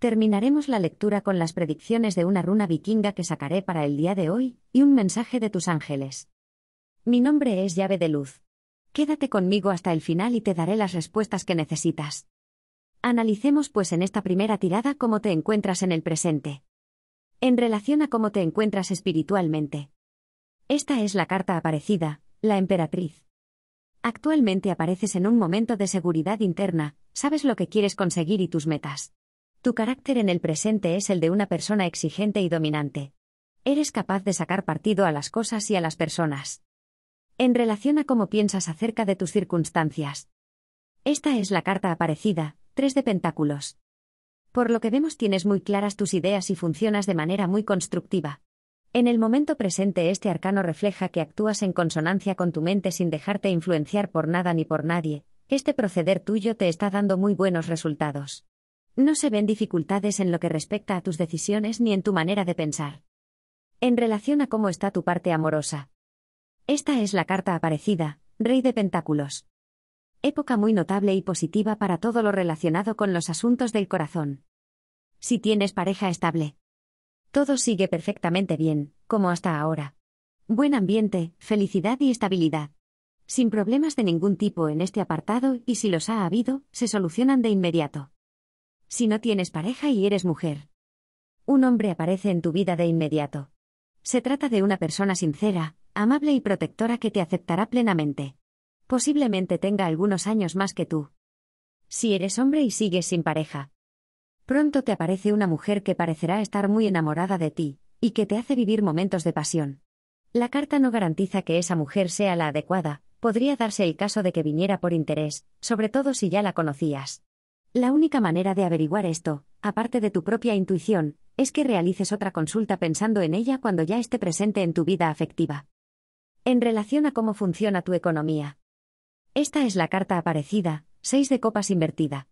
Terminaremos la lectura con las predicciones de una runa vikinga que sacaré para el día de hoy, y un mensaje de tus ángeles. Mi nombre es llave de luz. Quédate conmigo hasta el final y te daré las respuestas que necesitas. Analicemos pues en esta primera tirada cómo te encuentras en el presente. En relación a cómo te encuentras espiritualmente. Esta es la carta aparecida, la emperatriz. Actualmente apareces en un momento de seguridad interna, sabes lo que quieres conseguir y tus metas. Tu carácter en el presente es el de una persona exigente y dominante. Eres capaz de sacar partido a las cosas y a las personas. En relación a cómo piensas acerca de tus circunstancias. Esta es la carta aparecida, 3 de Pentáculos. Por lo que vemos tienes muy claras tus ideas y funcionas de manera muy constructiva. En el momento presente este arcano refleja que actúas en consonancia con tu mente sin dejarte influenciar por nada ni por nadie, este proceder tuyo te está dando muy buenos resultados. No se ven dificultades en lo que respecta a tus decisiones ni en tu manera de pensar. En relación a cómo está tu parte amorosa. Esta es la carta aparecida, Rey de Pentáculos. Época muy notable y positiva para todo lo relacionado con los asuntos del corazón. Si tienes pareja estable. Todo sigue perfectamente bien, como hasta ahora. Buen ambiente, felicidad y estabilidad. Sin problemas de ningún tipo en este apartado y si los ha habido, se solucionan de inmediato si no tienes pareja y eres mujer. Un hombre aparece en tu vida de inmediato. Se trata de una persona sincera, amable y protectora que te aceptará plenamente. Posiblemente tenga algunos años más que tú. Si eres hombre y sigues sin pareja. Pronto te aparece una mujer que parecerá estar muy enamorada de ti, y que te hace vivir momentos de pasión. La carta no garantiza que esa mujer sea la adecuada, podría darse el caso de que viniera por interés, sobre todo si ya la conocías. La única manera de averiguar esto, aparte de tu propia intuición, es que realices otra consulta pensando en ella cuando ya esté presente en tu vida afectiva. En relación a cómo funciona tu economía. Esta es la carta aparecida, 6 de copas invertida.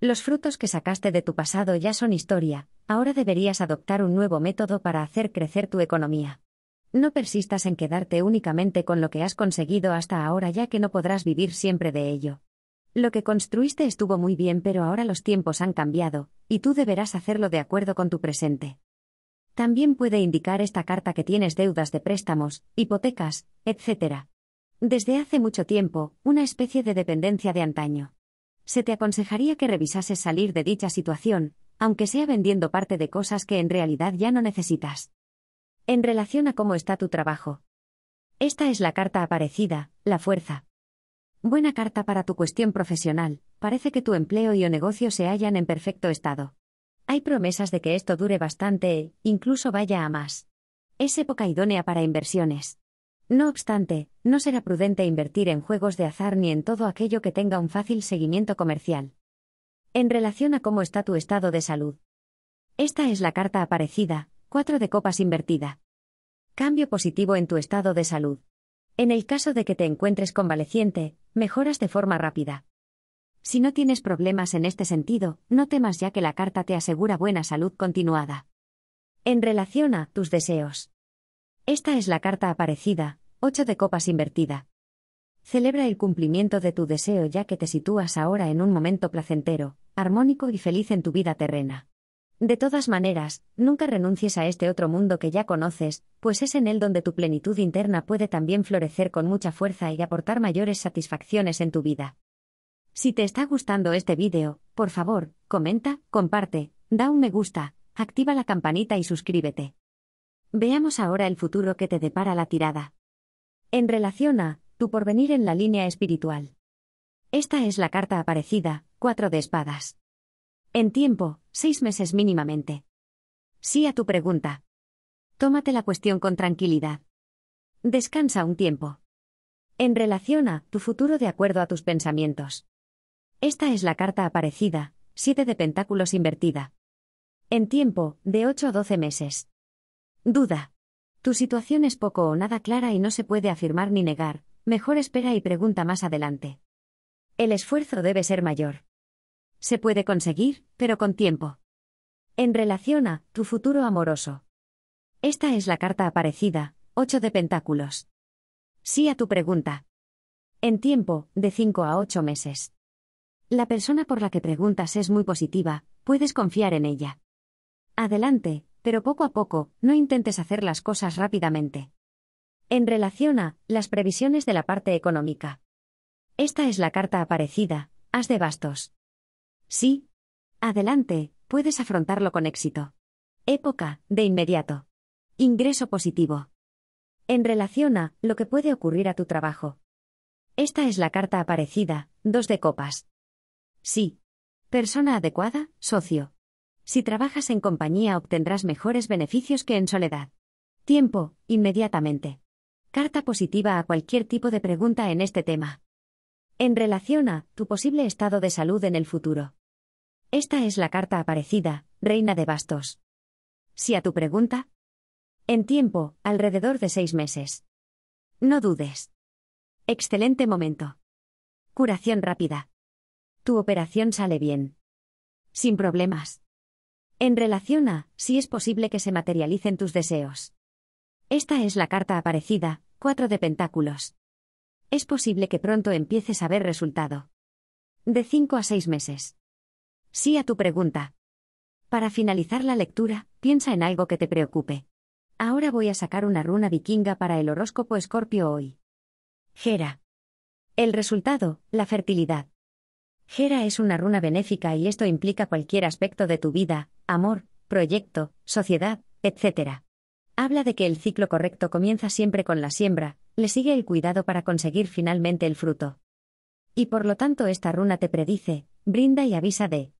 Los frutos que sacaste de tu pasado ya son historia, ahora deberías adoptar un nuevo método para hacer crecer tu economía. No persistas en quedarte únicamente con lo que has conseguido hasta ahora ya que no podrás vivir siempre de ello. Lo que construiste estuvo muy bien, pero ahora los tiempos han cambiado, y tú deberás hacerlo de acuerdo con tu presente. También puede indicar esta carta que tienes deudas de préstamos, hipotecas, etc. Desde hace mucho tiempo, una especie de dependencia de antaño. Se te aconsejaría que revisases salir de dicha situación, aunque sea vendiendo parte de cosas que en realidad ya no necesitas. En relación a cómo está tu trabajo. Esta es la carta aparecida, la fuerza. Buena carta para tu cuestión profesional, parece que tu empleo y o negocio se hallan en perfecto estado. Hay promesas de que esto dure bastante, incluso vaya a más. Es época idónea para inversiones. No obstante, no será prudente invertir en juegos de azar ni en todo aquello que tenga un fácil seguimiento comercial. En relación a cómo está tu estado de salud. Esta es la carta aparecida, 4 de copas invertida. Cambio positivo en tu estado de salud. En el caso de que te encuentres convaleciente, Mejoras de forma rápida. Si no tienes problemas en este sentido, no temas ya que la carta te asegura buena salud continuada. En relación a tus deseos. Esta es la carta aparecida, 8 de copas invertida. Celebra el cumplimiento de tu deseo ya que te sitúas ahora en un momento placentero, armónico y feliz en tu vida terrena. De todas maneras, nunca renuncies a este otro mundo que ya conoces, pues es en él donde tu plenitud interna puede también florecer con mucha fuerza y aportar mayores satisfacciones en tu vida. Si te está gustando este vídeo, por favor, comenta, comparte, da un me gusta, activa la campanita y suscríbete. Veamos ahora el futuro que te depara la tirada. En relación a, tu porvenir en la línea espiritual. Esta es la carta aparecida, cuatro de espadas. En tiempo, seis meses mínimamente. Sí a tu pregunta. Tómate la cuestión con tranquilidad. Descansa un tiempo. En relación a tu futuro de acuerdo a tus pensamientos. Esta es la carta aparecida, siete de pentáculos invertida. En tiempo, de ocho a doce meses. Duda. Tu situación es poco o nada clara y no se puede afirmar ni negar, mejor espera y pregunta más adelante. El esfuerzo debe ser mayor se puede conseguir, pero con tiempo. En relación a tu futuro amoroso. Esta es la carta aparecida, 8 de Pentáculos. Sí a tu pregunta. En tiempo, de 5 a 8 meses. La persona por la que preguntas es muy positiva, puedes confiar en ella. Adelante, pero poco a poco, no intentes hacer las cosas rápidamente. En relación a las previsiones de la parte económica. Esta es la carta aparecida, haz de bastos. Sí. Adelante, puedes afrontarlo con éxito. Época, de inmediato. Ingreso positivo. En relación a lo que puede ocurrir a tu trabajo. Esta es la carta aparecida, dos de copas. Sí. Persona adecuada, socio. Si trabajas en compañía obtendrás mejores beneficios que en soledad. Tiempo, inmediatamente. Carta positiva a cualquier tipo de pregunta en este tema. En relación a tu posible estado de salud en el futuro. Esta es la carta aparecida, Reina de Bastos. Si a tu pregunta. En tiempo, alrededor de seis meses. No dudes. Excelente momento. Curación rápida. Tu operación sale bien. Sin problemas. En relación a, si es posible que se materialicen tus deseos. Esta es la carta aparecida, cuatro de pentáculos. Es posible que pronto empieces a ver resultado. De cinco a seis meses. Sí a tu pregunta. Para finalizar la lectura, piensa en algo que te preocupe. Ahora voy a sacar una runa vikinga para el horóscopo escorpio hoy. Gera. El resultado, la fertilidad. Gera es una runa benéfica y esto implica cualquier aspecto de tu vida, amor, proyecto, sociedad, etc. Habla de que el ciclo correcto comienza siempre con la siembra, le sigue el cuidado para conseguir finalmente el fruto. Y por lo tanto esta runa te predice, brinda y avisa de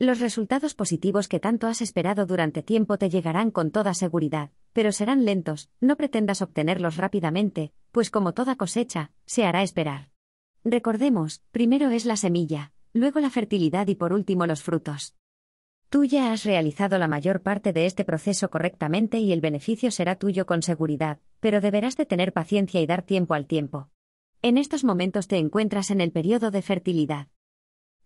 los resultados positivos que tanto has esperado durante tiempo te llegarán con toda seguridad, pero serán lentos, no pretendas obtenerlos rápidamente, pues como toda cosecha, se hará esperar. Recordemos, primero es la semilla, luego la fertilidad y por último los frutos. Tú ya has realizado la mayor parte de este proceso correctamente y el beneficio será tuyo con seguridad, pero deberás de tener paciencia y dar tiempo al tiempo. En estos momentos te encuentras en el periodo de fertilidad.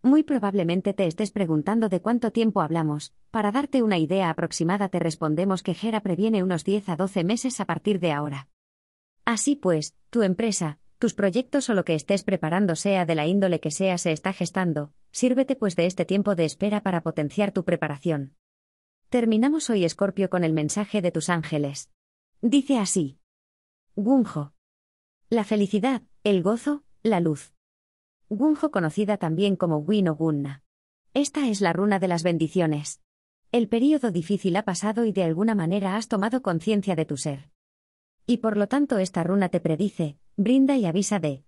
Muy probablemente te estés preguntando de cuánto tiempo hablamos. Para darte una idea aproximada te respondemos que Jera previene unos 10 a 12 meses a partir de ahora. Así pues, tu empresa, tus proyectos o lo que estés preparando sea de la índole que sea se está gestando, sírvete pues de este tiempo de espera para potenciar tu preparación. Terminamos hoy Escorpio con el mensaje de tus ángeles. Dice así. Gunjo. La felicidad, el gozo, la luz. Gunjo conocida también como Win o Gunna. Esta es la runa de las bendiciones. El período difícil ha pasado y de alguna manera has tomado conciencia de tu ser. Y por lo tanto esta runa te predice, brinda y avisa de.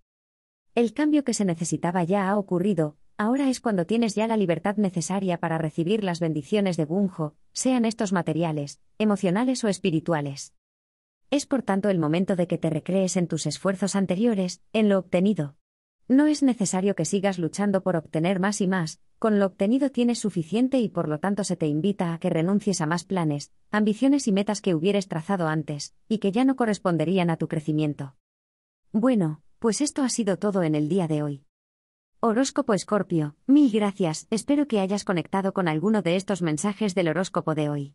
El cambio que se necesitaba ya ha ocurrido, ahora es cuando tienes ya la libertad necesaria para recibir las bendiciones de Gunjo, sean estos materiales, emocionales o espirituales. Es por tanto el momento de que te recrees en tus esfuerzos anteriores, en lo obtenido. No es necesario que sigas luchando por obtener más y más, con lo obtenido tienes suficiente y por lo tanto se te invita a que renuncies a más planes, ambiciones y metas que hubieras trazado antes, y que ya no corresponderían a tu crecimiento. Bueno, pues esto ha sido todo en el día de hoy. Horóscopo Escorpio, mil gracias, espero que hayas conectado con alguno de estos mensajes del horóscopo de hoy.